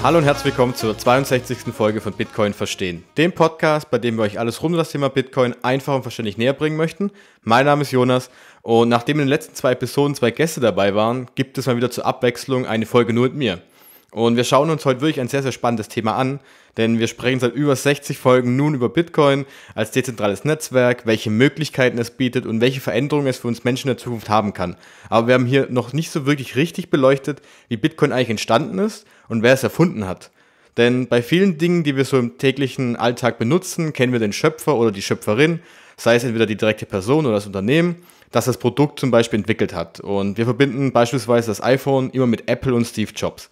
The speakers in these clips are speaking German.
Hallo und herzlich willkommen zur 62. Folge von Bitcoin Verstehen, dem Podcast, bei dem wir euch alles rund um das Thema Bitcoin einfach und verständlich näher bringen möchten. Mein Name ist Jonas und nachdem in den letzten zwei Episoden zwei Gäste dabei waren, gibt es mal wieder zur Abwechslung eine Folge nur mit mir. Und wir schauen uns heute wirklich ein sehr, sehr spannendes Thema an, denn wir sprechen seit über 60 Folgen nun über Bitcoin als dezentrales Netzwerk, welche Möglichkeiten es bietet und welche Veränderungen es für uns Menschen in der Zukunft haben kann. Aber wir haben hier noch nicht so wirklich richtig beleuchtet, wie Bitcoin eigentlich entstanden ist und wer es erfunden hat. Denn bei vielen Dingen, die wir so im täglichen Alltag benutzen, kennen wir den Schöpfer oder die Schöpferin, sei es entweder die direkte Person oder das Unternehmen, das das Produkt zum Beispiel entwickelt hat. Und wir verbinden beispielsweise das iPhone immer mit Apple und Steve Jobs.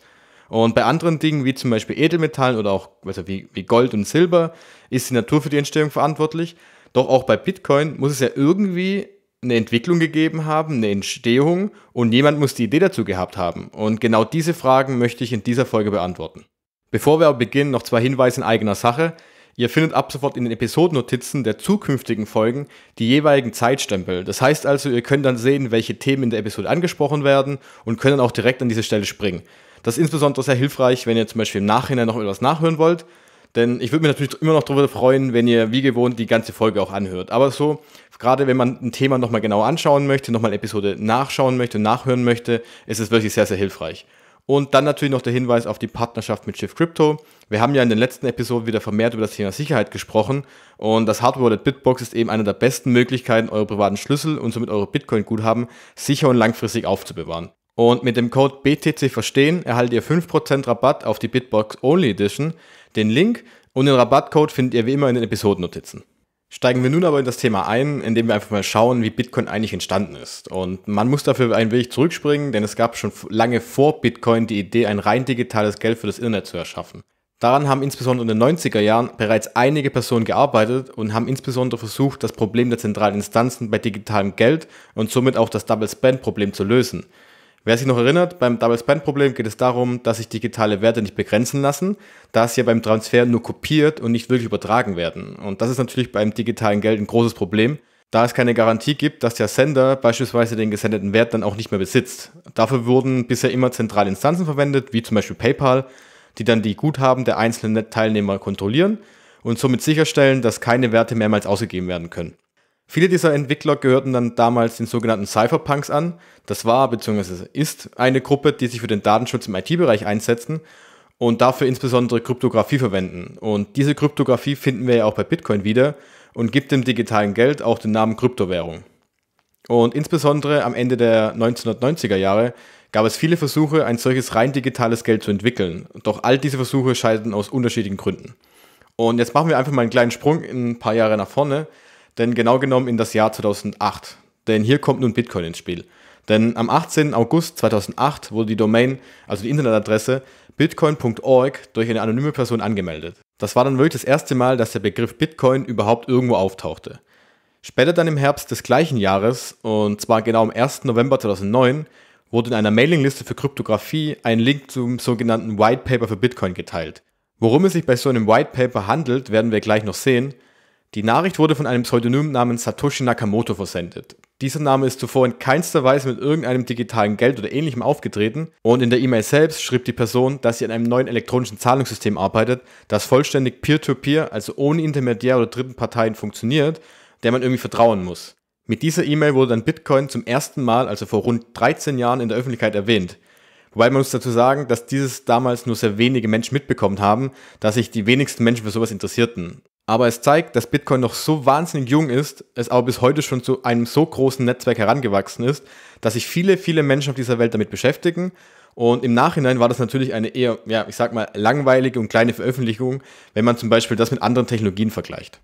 Und bei anderen Dingen, wie zum Beispiel Edelmetallen oder auch also wie, wie Gold und Silber, ist die Natur für die Entstehung verantwortlich. Doch auch bei Bitcoin muss es ja irgendwie eine Entwicklung gegeben haben, eine Entstehung und jemand muss die Idee dazu gehabt haben. Und genau diese Fragen möchte ich in dieser Folge beantworten. Bevor wir aber beginnen, noch zwei Hinweise in eigener Sache. Ihr findet ab sofort in den Episodennotizen der zukünftigen Folgen die jeweiligen Zeitstempel. Das heißt also, ihr könnt dann sehen, welche Themen in der Episode angesprochen werden und könnt dann auch direkt an diese Stelle springen. Das ist insbesondere sehr hilfreich, wenn ihr zum Beispiel im Nachhinein noch etwas nachhören wollt. Denn ich würde mich natürlich immer noch darüber freuen, wenn ihr wie gewohnt die ganze Folge auch anhört. Aber so, gerade wenn man ein Thema nochmal genau anschauen möchte, nochmal eine Episode nachschauen möchte, nachhören möchte, ist es wirklich sehr, sehr hilfreich. Und dann natürlich noch der Hinweis auf die Partnerschaft mit Shift Crypto. Wir haben ja in den letzten Episoden wieder vermehrt über das Thema Sicherheit gesprochen und das Hardware Wallet Bitbox ist eben eine der besten Möglichkeiten, eure privaten Schlüssel und somit eure Bitcoin-Guthaben sicher und langfristig aufzubewahren. Und mit dem Code BTC Verstehen erhaltet ihr 5% Rabatt auf die Bitbox Only Edition. Den Link und den Rabattcode findet ihr wie immer in den Episodennotizen. Steigen wir nun aber in das Thema ein, indem wir einfach mal schauen, wie Bitcoin eigentlich entstanden ist. Und man muss dafür einen Weg zurückspringen, denn es gab schon lange vor Bitcoin die Idee, ein rein digitales Geld für das Internet zu erschaffen. Daran haben insbesondere in den 90er Jahren bereits einige Personen gearbeitet und haben insbesondere versucht, das Problem der zentralen Instanzen bei digitalem Geld und somit auch das Double Spend Problem zu lösen. Wer sich noch erinnert, beim Double Spend Problem geht es darum, dass sich digitale Werte nicht begrenzen lassen, da sie ja beim Transfer nur kopiert und nicht wirklich übertragen werden. Und das ist natürlich beim digitalen Geld ein großes Problem, da es keine Garantie gibt, dass der Sender beispielsweise den gesendeten Wert dann auch nicht mehr besitzt. Dafür wurden bisher immer zentrale Instanzen verwendet, wie zum Beispiel PayPal, die dann die Guthaben der einzelnen Teilnehmer kontrollieren und somit sicherstellen, dass keine Werte mehrmals ausgegeben werden können. Viele dieser Entwickler gehörten dann damals den sogenannten Cypherpunks an. Das war bzw. ist eine Gruppe, die sich für den Datenschutz im IT-Bereich einsetzen und dafür insbesondere Kryptographie verwenden. Und diese Kryptographie finden wir ja auch bei Bitcoin wieder und gibt dem digitalen Geld auch den Namen Kryptowährung. Und insbesondere am Ende der 1990er Jahre gab es viele Versuche, ein solches rein digitales Geld zu entwickeln. Doch all diese Versuche scheiterten aus unterschiedlichen Gründen. Und jetzt machen wir einfach mal einen kleinen Sprung in ein paar Jahre nach vorne denn genau genommen in das Jahr 2008. Denn hier kommt nun Bitcoin ins Spiel. Denn am 18. August 2008 wurde die Domain, also die Internetadresse bitcoin.org, durch eine anonyme Person angemeldet. Das war dann wirklich das erste Mal, dass der Begriff Bitcoin überhaupt irgendwo auftauchte. Später dann im Herbst des gleichen Jahres, und zwar genau am 1. November 2009, wurde in einer Mailingliste für Kryptographie ein Link zum sogenannten White Paper für Bitcoin geteilt. Worum es sich bei so einem White Paper handelt, werden wir gleich noch sehen, die Nachricht wurde von einem Pseudonym namens Satoshi Nakamoto versendet. Dieser Name ist zuvor in keinster Weise mit irgendeinem digitalen Geld oder ähnlichem aufgetreten und in der E-Mail selbst schrieb die Person, dass sie an einem neuen elektronischen Zahlungssystem arbeitet, das vollständig peer-to-peer, -peer, also ohne Intermediär oder dritten Parteien funktioniert, der man irgendwie vertrauen muss. Mit dieser E-Mail wurde dann Bitcoin zum ersten Mal, also vor rund 13 Jahren, in der Öffentlichkeit erwähnt. Wobei man muss dazu sagen, dass dieses damals nur sehr wenige Menschen mitbekommen haben, dass sich die wenigsten Menschen für sowas interessierten. Aber es zeigt, dass Bitcoin noch so wahnsinnig jung ist, es aber bis heute schon zu einem so großen Netzwerk herangewachsen ist, dass sich viele, viele Menschen auf dieser Welt damit beschäftigen. Und im Nachhinein war das natürlich eine eher, ja, ich sag mal, langweilige und kleine Veröffentlichung, wenn man zum Beispiel das mit anderen Technologien vergleicht.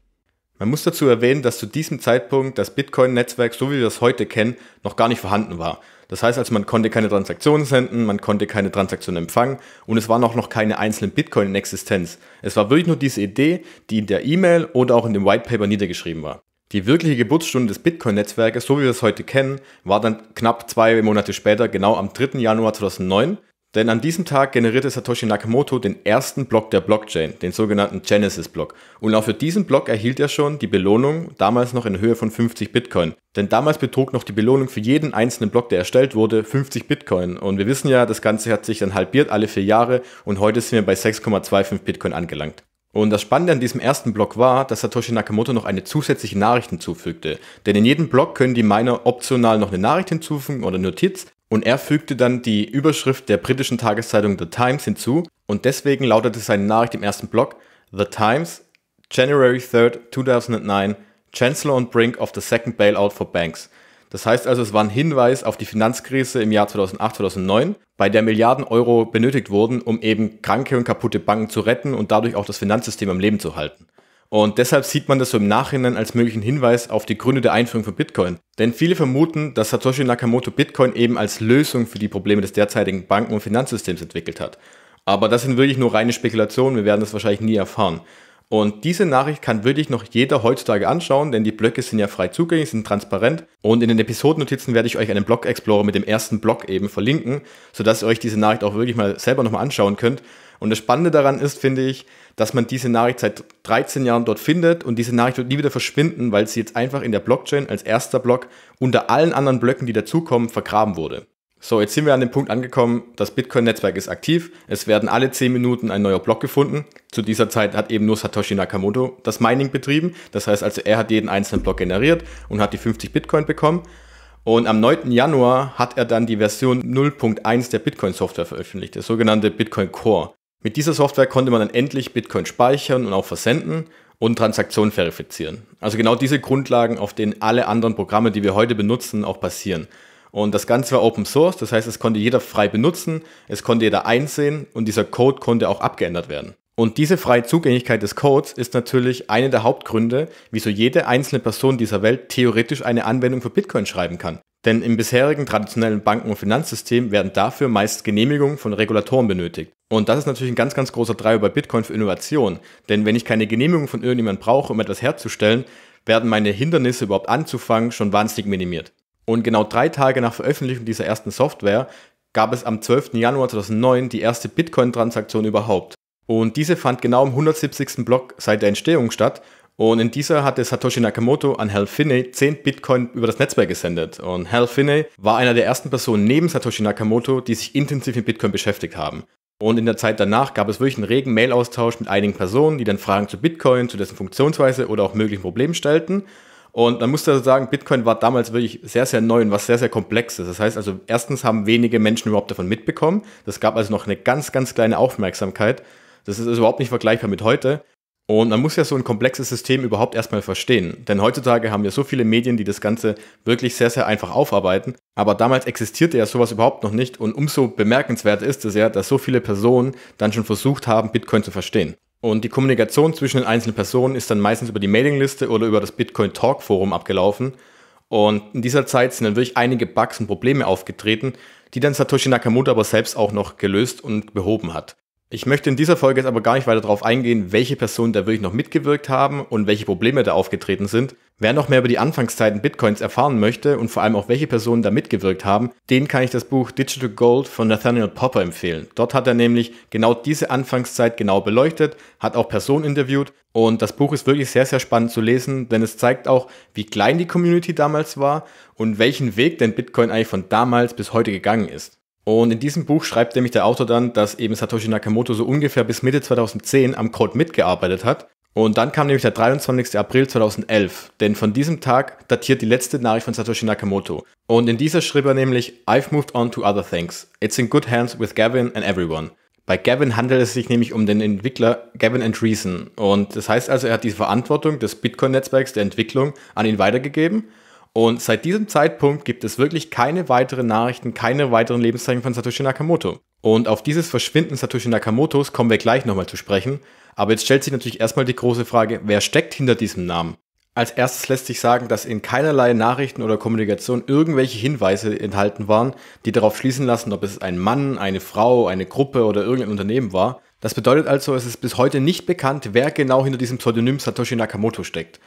Man muss dazu erwähnen, dass zu diesem Zeitpunkt das Bitcoin-Netzwerk, so wie wir es heute kennen, noch gar nicht vorhanden war. Das heißt also, man konnte keine Transaktionen senden, man konnte keine Transaktionen empfangen und es waren auch noch keine einzelnen Bitcoin in Existenz. Es war wirklich nur diese Idee, die in der E-Mail oder auch in dem White Paper niedergeschrieben war. Die wirkliche Geburtsstunde des Bitcoin-Netzwerkes, so wie wir es heute kennen, war dann knapp zwei Monate später, genau am 3. Januar 2009, denn an diesem Tag generierte Satoshi Nakamoto den ersten Block der Blockchain, den sogenannten Genesis-Block. Und auch für diesen Block erhielt er schon die Belohnung, damals noch in Höhe von 50 Bitcoin. Denn damals betrug noch die Belohnung für jeden einzelnen Block, der erstellt wurde, 50 Bitcoin. Und wir wissen ja, das Ganze hat sich dann halbiert alle vier Jahre und heute sind wir bei 6,25 Bitcoin angelangt. Und das Spannende an diesem ersten Block war, dass Satoshi Nakamoto noch eine zusätzliche Nachricht hinzufügte. Denn in jedem Block können die Miner optional noch eine Nachricht hinzufügen oder Notiz, und er fügte dann die Überschrift der britischen Tageszeitung The Times hinzu und deswegen lautete seine Nachricht im ersten Block The Times, January 3rd, 2009, Chancellor on brink of the second bailout for banks. Das heißt also, es war ein Hinweis auf die Finanzkrise im Jahr 2008, 2009, bei der Milliarden Euro benötigt wurden, um eben kranke und kaputte Banken zu retten und dadurch auch das Finanzsystem am Leben zu halten. Und deshalb sieht man das so im Nachhinein als möglichen Hinweis auf die Gründe der Einführung von Bitcoin. Denn viele vermuten, dass Satoshi Nakamoto Bitcoin eben als Lösung für die Probleme des derzeitigen Banken- und Finanzsystems entwickelt hat. Aber das sind wirklich nur reine Spekulationen, wir werden das wahrscheinlich nie erfahren. Und diese Nachricht kann wirklich noch jeder heutzutage anschauen, denn die Blöcke sind ja frei zugänglich, sind transparent. Und in den Episodennotizen werde ich euch einen Blog Explorer mit dem ersten Blog eben verlinken, sodass ihr euch diese Nachricht auch wirklich mal selber nochmal anschauen könnt und das Spannende daran ist, finde ich, dass man diese Nachricht seit 13 Jahren dort findet und diese Nachricht wird nie wieder verschwinden, weil sie jetzt einfach in der Blockchain als erster Block unter allen anderen Blöcken, die dazukommen, vergraben wurde. So, jetzt sind wir an dem Punkt angekommen, das Bitcoin-Netzwerk ist aktiv, es werden alle 10 Minuten ein neuer Block gefunden. Zu dieser Zeit hat eben nur Satoshi Nakamoto das Mining betrieben, das heißt also, er hat jeden einzelnen Block generiert und hat die 50 Bitcoin bekommen. Und am 9. Januar hat er dann die Version 0.1 der Bitcoin-Software veröffentlicht, der sogenannte Bitcoin Core. Mit dieser Software konnte man dann endlich Bitcoin speichern und auch versenden und Transaktionen verifizieren. Also genau diese Grundlagen, auf denen alle anderen Programme, die wir heute benutzen, auch basieren. Und das Ganze war Open Source, das heißt, es konnte jeder frei benutzen, es konnte jeder einsehen und dieser Code konnte auch abgeändert werden. Und diese freie Zugänglichkeit des Codes ist natürlich einer der Hauptgründe, wieso jede einzelne Person dieser Welt theoretisch eine Anwendung für Bitcoin schreiben kann. Denn im bisherigen traditionellen Banken- und Finanzsystem werden dafür meist Genehmigungen von Regulatoren benötigt. Und das ist natürlich ein ganz, ganz großer Treiber bei Bitcoin für Innovation. Denn wenn ich keine Genehmigung von irgendjemand brauche, um etwas herzustellen, werden meine Hindernisse überhaupt anzufangen schon wahnsinnig minimiert. Und genau drei Tage nach Veröffentlichung dieser ersten Software gab es am 12. Januar 2009 die erste Bitcoin-Transaktion überhaupt. Und diese fand genau im 170. Block seit der Entstehung statt und in dieser hatte Satoshi Nakamoto an Hal Finney 10 Bitcoin über das Netzwerk gesendet. Und Hal Finney war einer der ersten Personen neben Satoshi Nakamoto, die sich intensiv mit Bitcoin beschäftigt haben. Und in der Zeit danach gab es wirklich einen regen Mail-Austausch mit einigen Personen, die dann Fragen zu Bitcoin, zu dessen Funktionsweise oder auch möglichen Problemen stellten. Und man muss also sagen, Bitcoin war damals wirklich sehr, sehr neu und was sehr, sehr komplexes. Das heißt also, erstens haben wenige Menschen überhaupt davon mitbekommen. Das gab also noch eine ganz, ganz kleine Aufmerksamkeit. Das ist also überhaupt nicht vergleichbar mit heute. Und man muss ja so ein komplexes System überhaupt erstmal verstehen. Denn heutzutage haben wir so viele Medien, die das Ganze wirklich sehr, sehr einfach aufarbeiten. Aber damals existierte ja sowas überhaupt noch nicht. Und umso bemerkenswerter ist es ja, dass so viele Personen dann schon versucht haben, Bitcoin zu verstehen. Und die Kommunikation zwischen den einzelnen Personen ist dann meistens über die Mailingliste oder über das Bitcoin Talk Forum abgelaufen. Und in dieser Zeit sind dann wirklich einige Bugs und Probleme aufgetreten, die dann Satoshi Nakamoto aber selbst auch noch gelöst und behoben hat. Ich möchte in dieser Folge jetzt aber gar nicht weiter darauf eingehen, welche Personen da wirklich noch mitgewirkt haben und welche Probleme da aufgetreten sind. Wer noch mehr über die Anfangszeiten Bitcoins erfahren möchte und vor allem auch welche Personen da mitgewirkt haben, den kann ich das Buch Digital Gold von Nathaniel Popper empfehlen. Dort hat er nämlich genau diese Anfangszeit genau beleuchtet, hat auch Personen interviewt und das Buch ist wirklich sehr, sehr spannend zu lesen, denn es zeigt auch, wie klein die Community damals war und welchen Weg denn Bitcoin eigentlich von damals bis heute gegangen ist. Und in diesem Buch schreibt nämlich der Autor dann, dass eben Satoshi Nakamoto so ungefähr bis Mitte 2010 am Code mitgearbeitet hat. Und dann kam nämlich der 23. April 2011, denn von diesem Tag datiert die letzte Nachricht von Satoshi Nakamoto. Und in dieser schrieb er nämlich, I've moved on to other things. It's in good hands with Gavin and everyone. Bei Gavin handelt es sich nämlich um den Entwickler Gavin and Reason. Und das heißt also, er hat diese Verantwortung des Bitcoin-Netzwerks der Entwicklung an ihn weitergegeben und seit diesem Zeitpunkt gibt es wirklich keine weiteren Nachrichten, keine weiteren Lebenszeichen von Satoshi Nakamoto. Und auf dieses Verschwinden Satoshi Nakamotos kommen wir gleich nochmal zu sprechen. Aber jetzt stellt sich natürlich erstmal die große Frage, wer steckt hinter diesem Namen? Als erstes lässt sich sagen, dass in keinerlei Nachrichten oder Kommunikation irgendwelche Hinweise enthalten waren, die darauf schließen lassen, ob es ein Mann, eine Frau, eine Gruppe oder irgendein Unternehmen war. Das bedeutet also, es ist bis heute nicht bekannt, wer genau hinter diesem Pseudonym Satoshi Nakamoto steckt.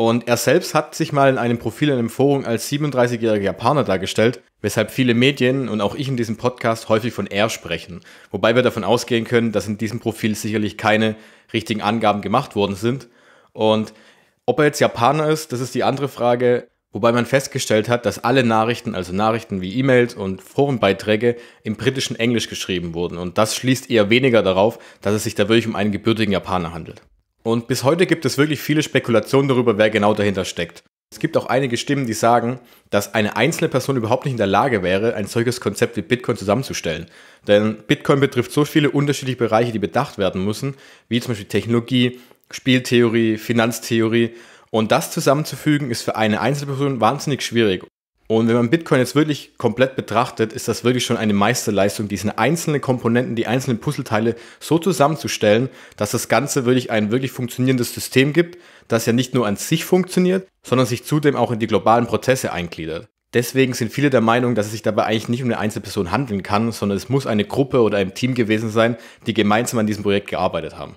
Und er selbst hat sich mal in einem Profil in einem Forum als 37-jähriger Japaner dargestellt, weshalb viele Medien und auch ich in diesem Podcast häufig von er sprechen. Wobei wir davon ausgehen können, dass in diesem Profil sicherlich keine richtigen Angaben gemacht worden sind. Und ob er jetzt Japaner ist, das ist die andere Frage. Wobei man festgestellt hat, dass alle Nachrichten, also Nachrichten wie E-Mails und Forenbeiträge, im britischen Englisch geschrieben wurden. Und das schließt eher weniger darauf, dass es sich da wirklich um einen gebürtigen Japaner handelt. Und bis heute gibt es wirklich viele Spekulationen darüber, wer genau dahinter steckt. Es gibt auch einige Stimmen, die sagen, dass eine einzelne Person überhaupt nicht in der Lage wäre, ein solches Konzept wie Bitcoin zusammenzustellen. Denn Bitcoin betrifft so viele unterschiedliche Bereiche, die bedacht werden müssen, wie zum Beispiel Technologie, Spieltheorie, Finanztheorie. Und das zusammenzufügen ist für eine Einzelperson wahnsinnig schwierig. Und wenn man Bitcoin jetzt wirklich komplett betrachtet, ist das wirklich schon eine Meisterleistung, diesen einzelnen Komponenten, die einzelnen Puzzleteile so zusammenzustellen, dass das Ganze wirklich ein wirklich funktionierendes System gibt, das ja nicht nur an sich funktioniert, sondern sich zudem auch in die globalen Prozesse eingliedert. Deswegen sind viele der Meinung, dass es sich dabei eigentlich nicht um eine Einzelperson handeln kann, sondern es muss eine Gruppe oder ein Team gewesen sein, die gemeinsam an diesem Projekt gearbeitet haben.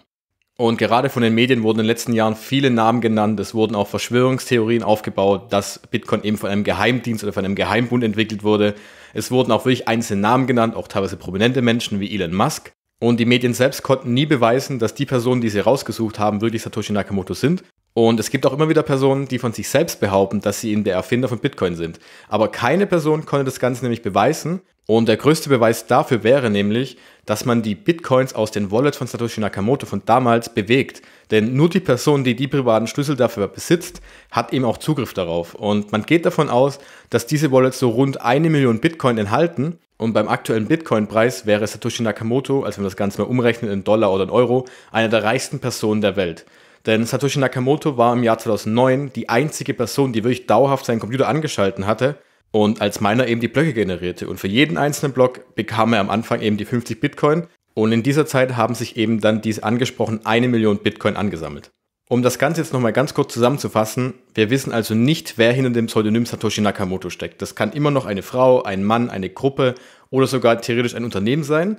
Und gerade von den Medien wurden in den letzten Jahren viele Namen genannt. Es wurden auch Verschwörungstheorien aufgebaut, dass Bitcoin eben von einem Geheimdienst oder von einem Geheimbund entwickelt wurde. Es wurden auch wirklich einzelne Namen genannt, auch teilweise prominente Menschen wie Elon Musk. Und die Medien selbst konnten nie beweisen, dass die Personen, die sie rausgesucht haben, wirklich Satoshi Nakamoto sind. Und es gibt auch immer wieder Personen, die von sich selbst behaupten, dass sie eben der Erfinder von Bitcoin sind. Aber keine Person konnte das Ganze nämlich beweisen. Und der größte Beweis dafür wäre nämlich, dass man die Bitcoins aus den Wallets von Satoshi Nakamoto von damals bewegt. Denn nur die Person, die die privaten Schlüssel dafür besitzt, hat eben auch Zugriff darauf. Und man geht davon aus, dass diese Wallets so rund eine Million Bitcoin enthalten. Und beim aktuellen Bitcoin-Preis wäre Satoshi Nakamoto, also wenn man das Ganze mal umrechnet in Dollar oder in Euro, einer der reichsten Personen der Welt. Denn Satoshi Nakamoto war im Jahr 2009 die einzige Person, die wirklich dauerhaft seinen Computer angeschalten hatte und als Miner eben die Blöcke generierte. Und für jeden einzelnen Block bekam er am Anfang eben die 50 Bitcoin. Und in dieser Zeit haben sich eben dann diese angesprochen eine Million Bitcoin angesammelt. Um das Ganze jetzt nochmal ganz kurz zusammenzufassen, wir wissen also nicht, wer hinter dem Pseudonym Satoshi Nakamoto steckt. Das kann immer noch eine Frau, ein Mann, eine Gruppe oder sogar theoretisch ein Unternehmen sein.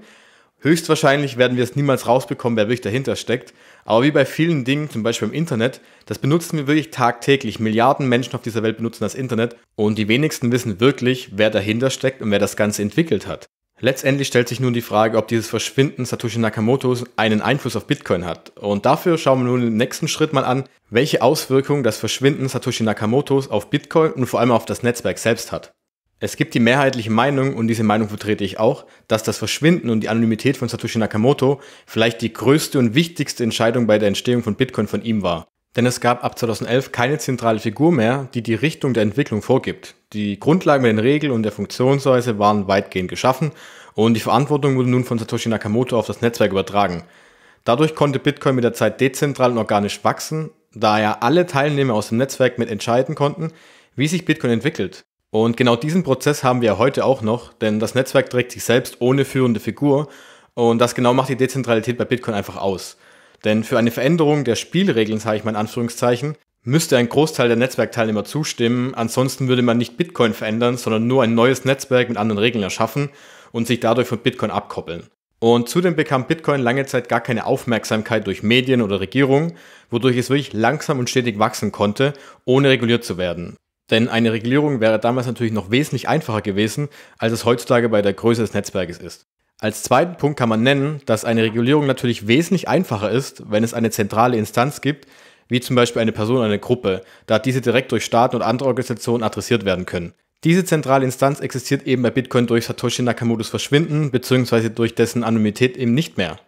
Höchstwahrscheinlich werden wir es niemals rausbekommen, wer wirklich dahinter steckt. Aber wie bei vielen Dingen, zum Beispiel im Internet, das benutzen wir wirklich tagtäglich. Milliarden Menschen auf dieser Welt benutzen das Internet und die wenigsten wissen wirklich, wer dahinter steckt und wer das Ganze entwickelt hat. Letztendlich stellt sich nun die Frage, ob dieses Verschwinden Satoshi Nakamotos einen Einfluss auf Bitcoin hat. Und dafür schauen wir nun im nächsten Schritt mal an, welche Auswirkungen das Verschwinden Satoshi Nakamotos auf Bitcoin und vor allem auf das Netzwerk selbst hat. Es gibt die mehrheitliche Meinung, und diese Meinung vertrete ich auch, dass das Verschwinden und die Anonymität von Satoshi Nakamoto vielleicht die größte und wichtigste Entscheidung bei der Entstehung von Bitcoin von ihm war. Denn es gab ab 2011 keine zentrale Figur mehr, die die Richtung der Entwicklung vorgibt. Die Grundlagen mit den Regeln und der Funktionsweise waren weitgehend geschaffen und die Verantwortung wurde nun von Satoshi Nakamoto auf das Netzwerk übertragen. Dadurch konnte Bitcoin mit der Zeit dezentral und organisch wachsen, da ja alle Teilnehmer aus dem Netzwerk mit entscheiden konnten, wie sich Bitcoin entwickelt. Und genau diesen Prozess haben wir ja heute auch noch, denn das Netzwerk trägt sich selbst ohne führende Figur und das genau macht die Dezentralität bei Bitcoin einfach aus. Denn für eine Veränderung der Spielregeln, sage ich mal in Anführungszeichen, müsste ein Großteil der Netzwerkteilnehmer zustimmen, ansonsten würde man nicht Bitcoin verändern, sondern nur ein neues Netzwerk mit anderen Regeln erschaffen und sich dadurch von Bitcoin abkoppeln. Und zudem bekam Bitcoin lange Zeit gar keine Aufmerksamkeit durch Medien oder Regierungen, wodurch es wirklich langsam und stetig wachsen konnte, ohne reguliert zu werden. Denn eine Regulierung wäre damals natürlich noch wesentlich einfacher gewesen, als es heutzutage bei der Größe des Netzwerkes ist. Als zweiten Punkt kann man nennen, dass eine Regulierung natürlich wesentlich einfacher ist, wenn es eine zentrale Instanz gibt, wie zum Beispiel eine Person oder eine Gruppe, da diese direkt durch Staaten und andere Organisationen adressiert werden können. Diese zentrale Instanz existiert eben bei Bitcoin durch Satoshi Nakamotos Verschwinden bzw. durch dessen Anonymität eben nicht mehr.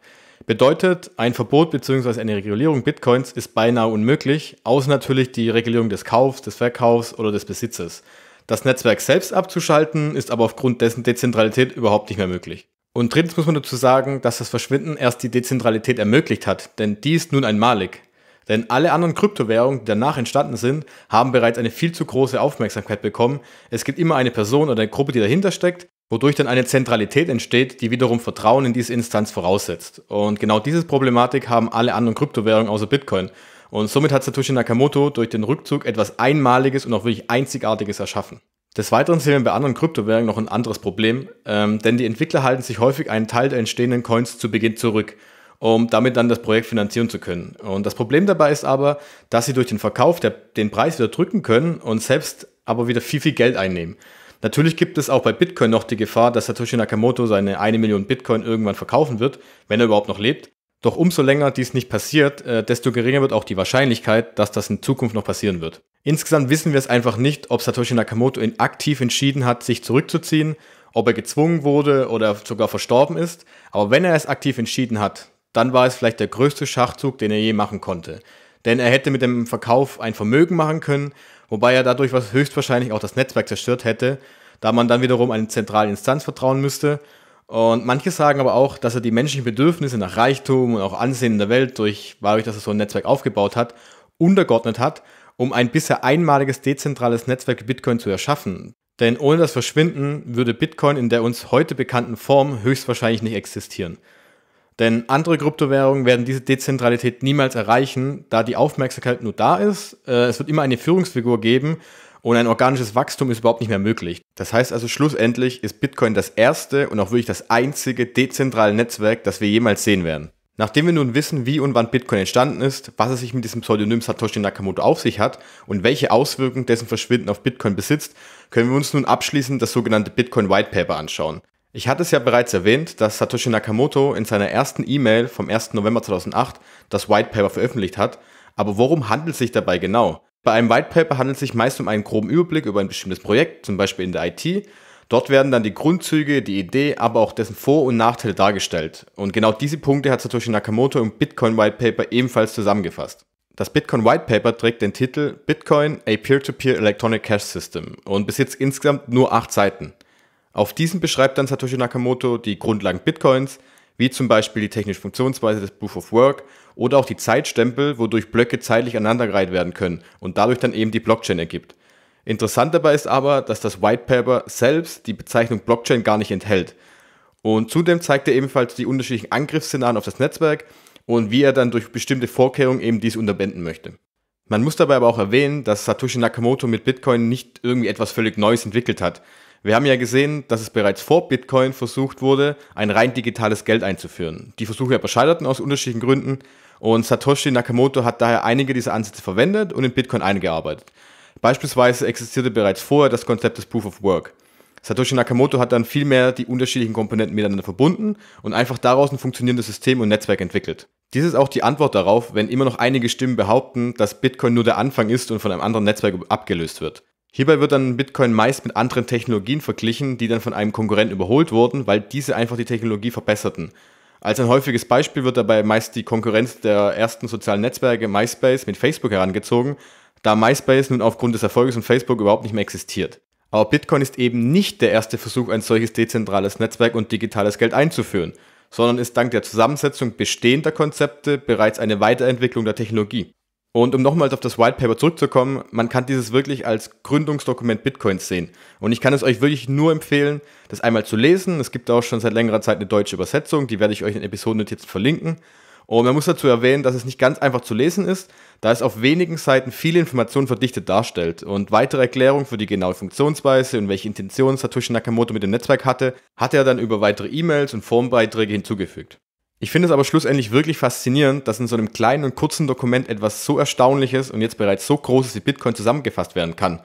Bedeutet, ein Verbot bzw. eine Regulierung Bitcoins ist beinahe unmöglich, außer natürlich die Regulierung des Kaufs, des Verkaufs oder des Besitzes. Das Netzwerk selbst abzuschalten ist aber aufgrund dessen Dezentralität überhaupt nicht mehr möglich. Und drittens muss man dazu sagen, dass das Verschwinden erst die Dezentralität ermöglicht hat, denn die ist nun einmalig. Denn alle anderen Kryptowährungen, die danach entstanden sind, haben bereits eine viel zu große Aufmerksamkeit bekommen. Es gibt immer eine Person oder eine Gruppe, die dahinter steckt wodurch dann eine Zentralität entsteht, die wiederum Vertrauen in diese Instanz voraussetzt. Und genau diese Problematik haben alle anderen Kryptowährungen außer Bitcoin. Und somit hat Satoshi Nakamoto durch den Rückzug etwas Einmaliges und auch wirklich Einzigartiges erschaffen. Des Weiteren sehen wir bei anderen Kryptowährungen noch ein anderes Problem, ähm, denn die Entwickler halten sich häufig einen Teil der entstehenden Coins zu Beginn zurück, um damit dann das Projekt finanzieren zu können. Und das Problem dabei ist aber, dass sie durch den Verkauf der, den Preis wieder drücken können und selbst aber wieder viel, viel Geld einnehmen. Natürlich gibt es auch bei Bitcoin noch die Gefahr, dass Satoshi Nakamoto seine eine Million Bitcoin irgendwann verkaufen wird, wenn er überhaupt noch lebt. Doch umso länger dies nicht passiert, äh, desto geringer wird auch die Wahrscheinlichkeit, dass das in Zukunft noch passieren wird. Insgesamt wissen wir es einfach nicht, ob Satoshi Nakamoto ihn aktiv entschieden hat, sich zurückzuziehen, ob er gezwungen wurde oder sogar verstorben ist. Aber wenn er es aktiv entschieden hat, dann war es vielleicht der größte Schachzug, den er je machen konnte. Denn er hätte mit dem Verkauf ein Vermögen machen können wobei er dadurch was höchstwahrscheinlich auch das Netzwerk zerstört hätte, da man dann wiederum eine zentrale Instanz vertrauen müsste. Und manche sagen aber auch, dass er die menschlichen Bedürfnisse nach Reichtum und auch Ansehen in der Welt durch, dadurch, dass er so ein Netzwerk aufgebaut hat, untergeordnet hat, um ein bisher einmaliges dezentrales Netzwerk Bitcoin zu erschaffen. Denn ohne das Verschwinden würde Bitcoin in der uns heute bekannten Form höchstwahrscheinlich nicht existieren. Denn andere Kryptowährungen werden diese Dezentralität niemals erreichen, da die Aufmerksamkeit nur da ist. Äh, es wird immer eine Führungsfigur geben und ein organisches Wachstum ist überhaupt nicht mehr möglich. Das heißt also, schlussendlich ist Bitcoin das erste und auch wirklich das einzige dezentrale Netzwerk, das wir jemals sehen werden. Nachdem wir nun wissen, wie und wann Bitcoin entstanden ist, was es sich mit diesem Pseudonym Satoshi Nakamoto auf sich hat und welche Auswirkungen dessen Verschwinden auf Bitcoin besitzt, können wir uns nun abschließend das sogenannte Bitcoin White Paper anschauen. Ich hatte es ja bereits erwähnt, dass Satoshi Nakamoto in seiner ersten E-Mail vom 1. November 2008 das White Paper veröffentlicht hat, aber worum handelt es sich dabei genau? Bei einem White Paper handelt es sich meist um einen groben Überblick über ein bestimmtes Projekt, zum Beispiel in der IT. Dort werden dann die Grundzüge, die Idee, aber auch dessen Vor- und Nachteile dargestellt. Und genau diese Punkte hat Satoshi Nakamoto im Bitcoin White Paper ebenfalls zusammengefasst. Das Bitcoin White Paper trägt den Titel Bitcoin, a Peer-to-Peer -Peer Electronic Cash System und besitzt insgesamt nur acht Seiten. Auf diesen beschreibt dann Satoshi Nakamoto die Grundlagen Bitcoins, wie zum Beispiel die technische Funktionsweise des Proof of Work oder auch die Zeitstempel, wodurch Blöcke zeitlich aneinandergereiht werden können und dadurch dann eben die Blockchain ergibt. Interessant dabei ist aber, dass das White Paper selbst die Bezeichnung Blockchain gar nicht enthält. Und zudem zeigt er ebenfalls die unterschiedlichen Angriffsszenarien auf das Netzwerk und wie er dann durch bestimmte Vorkehrungen eben dies unterbinden möchte. Man muss dabei aber auch erwähnen, dass Satoshi Nakamoto mit Bitcoin nicht irgendwie etwas völlig Neues entwickelt hat. Wir haben ja gesehen, dass es bereits vor Bitcoin versucht wurde, ein rein digitales Geld einzuführen. Die Versuche aber scheiterten aus unterschiedlichen Gründen und Satoshi Nakamoto hat daher einige dieser Ansätze verwendet und in Bitcoin eingearbeitet. Beispielsweise existierte bereits vorher das Konzept des Proof of Work. Satoshi Nakamoto hat dann vielmehr die unterschiedlichen Komponenten miteinander verbunden und einfach daraus ein funktionierendes System und Netzwerk entwickelt. Dies ist auch die Antwort darauf, wenn immer noch einige Stimmen behaupten, dass Bitcoin nur der Anfang ist und von einem anderen Netzwerk abgelöst wird. Hierbei wird dann Bitcoin meist mit anderen Technologien verglichen, die dann von einem Konkurrenten überholt wurden, weil diese einfach die Technologie verbesserten. Als ein häufiges Beispiel wird dabei meist die Konkurrenz der ersten sozialen Netzwerke MySpace mit Facebook herangezogen, da MySpace nun aufgrund des Erfolges von Facebook überhaupt nicht mehr existiert. Aber Bitcoin ist eben nicht der erste Versuch, ein solches dezentrales Netzwerk und digitales Geld einzuführen, sondern ist dank der Zusammensetzung bestehender Konzepte bereits eine Weiterentwicklung der Technologie. Und um nochmals auf das White Paper zurückzukommen, man kann dieses wirklich als Gründungsdokument Bitcoins sehen. Und ich kann es euch wirklich nur empfehlen, das einmal zu lesen. Es gibt auch schon seit längerer Zeit eine deutsche Übersetzung, die werde ich euch in Episodennotizen verlinken. Und man muss dazu erwähnen, dass es nicht ganz einfach zu lesen ist, da es auf wenigen Seiten viele Informationen verdichtet darstellt. Und weitere Erklärungen für die genaue Funktionsweise und welche Intention Satoshi Nakamoto mit dem Netzwerk hatte, hat er dann über weitere E-Mails und Formbeiträge hinzugefügt. Ich finde es aber schlussendlich wirklich faszinierend, dass in so einem kleinen und kurzen Dokument etwas so Erstaunliches und jetzt bereits so Großes wie Bitcoin zusammengefasst werden kann.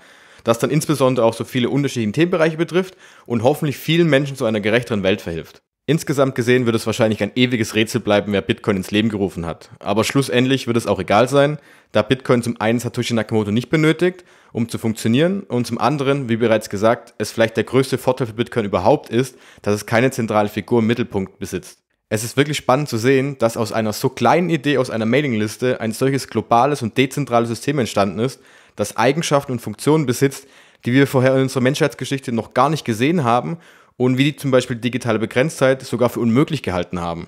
Das dann insbesondere auch so viele unterschiedliche Themenbereiche betrifft und hoffentlich vielen Menschen zu einer gerechteren Welt verhilft. Insgesamt gesehen wird es wahrscheinlich ein ewiges Rätsel bleiben, wer Bitcoin ins Leben gerufen hat. Aber schlussendlich wird es auch egal sein, da Bitcoin zum einen Satoshi Nakamoto nicht benötigt, um zu funktionieren, und zum anderen, wie bereits gesagt, es vielleicht der größte Vorteil für Bitcoin überhaupt ist, dass es keine zentrale Figur im Mittelpunkt besitzt. Es ist wirklich spannend zu sehen, dass aus einer so kleinen Idee aus einer Mailingliste ein solches globales und dezentrales System entstanden ist, das Eigenschaften und Funktionen besitzt, die wir vorher in unserer Menschheitsgeschichte noch gar nicht gesehen haben und wie die zum Beispiel digitale Begrenztheit sogar für unmöglich gehalten haben.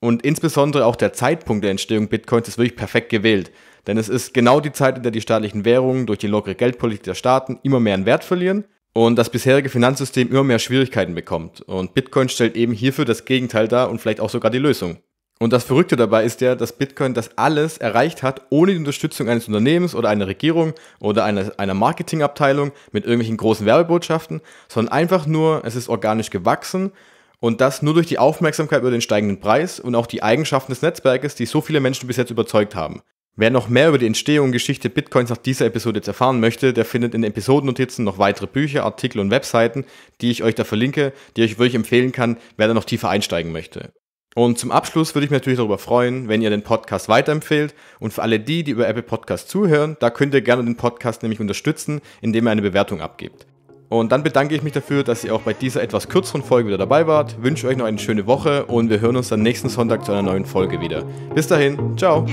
Und insbesondere auch der Zeitpunkt der Entstehung Bitcoins ist wirklich perfekt gewählt, denn es ist genau die Zeit, in der die staatlichen Währungen durch die lockere Geldpolitik der Staaten immer mehr an Wert verlieren und das bisherige Finanzsystem immer mehr Schwierigkeiten bekommt. Und Bitcoin stellt eben hierfür das Gegenteil dar und vielleicht auch sogar die Lösung. Und das Verrückte dabei ist ja, dass Bitcoin das alles erreicht hat, ohne die Unterstützung eines Unternehmens oder einer Regierung oder einer, einer Marketingabteilung mit irgendwelchen großen Werbebotschaften, sondern einfach nur, es ist organisch gewachsen und das nur durch die Aufmerksamkeit über den steigenden Preis und auch die Eigenschaften des Netzwerkes, die so viele Menschen bis jetzt überzeugt haben. Wer noch mehr über die Entstehung und Geschichte Bitcoins nach dieser Episode jetzt erfahren möchte, der findet in den Episodennotizen noch weitere Bücher, Artikel und Webseiten, die ich euch da verlinke, die ich wirklich empfehlen kann, wer da noch tiefer einsteigen möchte. Und zum Abschluss würde ich mich natürlich darüber freuen, wenn ihr den Podcast weiterempfehlt. Und für alle die, die über Apple Podcasts zuhören, da könnt ihr gerne den Podcast nämlich unterstützen, indem ihr eine Bewertung abgebt. Und dann bedanke ich mich dafür, dass ihr auch bei dieser etwas kürzeren Folge wieder dabei wart. Wünsche euch noch eine schöne Woche und wir hören uns dann nächsten Sonntag zu einer neuen Folge wieder. Bis dahin, ciao.